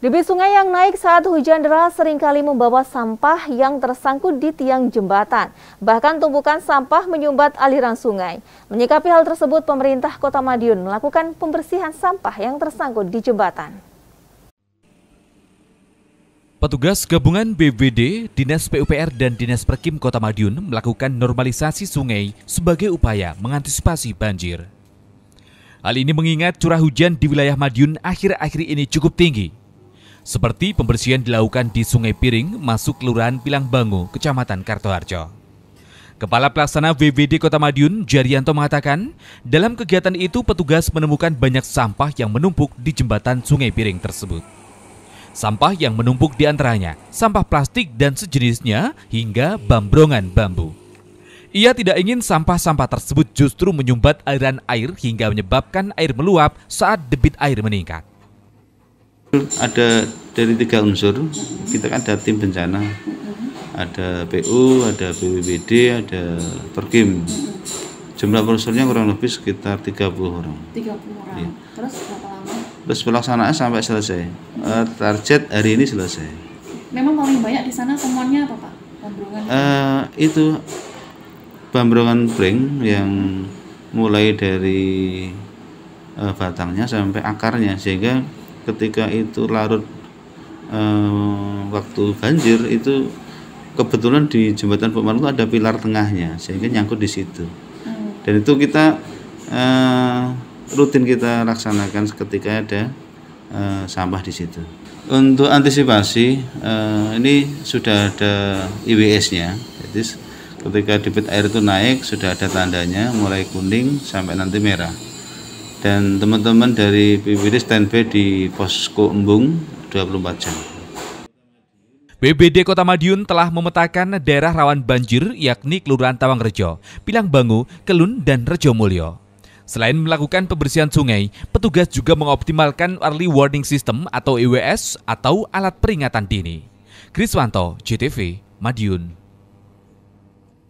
Debit sungai yang naik saat hujan deras seringkali membawa sampah yang tersangkut di tiang jembatan. Bahkan tumpukan sampah menyumbat aliran sungai. Menyikapi hal tersebut, pemerintah Kota Madiun melakukan pembersihan sampah yang tersangkut di jembatan. Petugas gabungan BBD, Dinas PUPR dan Dinas Perkim Kota Madiun melakukan normalisasi sungai sebagai upaya mengantisipasi banjir. Hal ini mengingat curah hujan di wilayah Madiun akhir-akhir ini cukup tinggi seperti pembersihan dilakukan di Sungai Piring masuk Kelurahan Pilangbangu, Kecamatan Kartoharjo. Kepala Pelaksana BBD Kota Madiun, Jarianto mengatakan, dalam kegiatan itu petugas menemukan banyak sampah yang menumpuk di jembatan Sungai Piring tersebut. Sampah yang menumpuk di antaranya, sampah plastik dan sejenisnya hingga bambrongan bambu. Ia tidak ingin sampah-sampah tersebut justru menyumbat aliran air hingga menyebabkan air meluap saat debit air meningkat ada dari tiga unsur kita kan ada tim bencana ada PU ada BBBD ada Perkim jumlah personilnya kurang lebih sekitar 30 orang 30 orang ya. terus berapa lama terus pelaksanaan sampai selesai uh, target hari ini selesai memang paling banyak di sana temuannya apa pak Bambrongan uh, eh, itu Bambrongan Pring yang mulai dari eh, batangnya sampai akarnya sehingga ketika itu larut eh, waktu banjir itu kebetulan di jembatan Pemalu itu ada pilar tengahnya sehingga nyangkut di situ hmm. dan itu kita eh, rutin kita laksanakan ketika ada eh, sampah di situ untuk antisipasi eh, ini sudah ada IWS-nya jadi ketika debit air itu naik sudah ada tandanya mulai kuning sampai nanti merah dan teman-teman dari BBD standby di posko embung 24 jam. BBD Kota Madiun telah memetakan daerah rawan banjir yakni Kelurahan Tawangrejo, Pilang Bangu, Kelun, dan Rejo Mulyo. Selain melakukan pembersihan sungai, petugas juga mengoptimalkan Early Warning System atau EWS atau alat peringatan dini. Kriswanto, JTV, Madiun.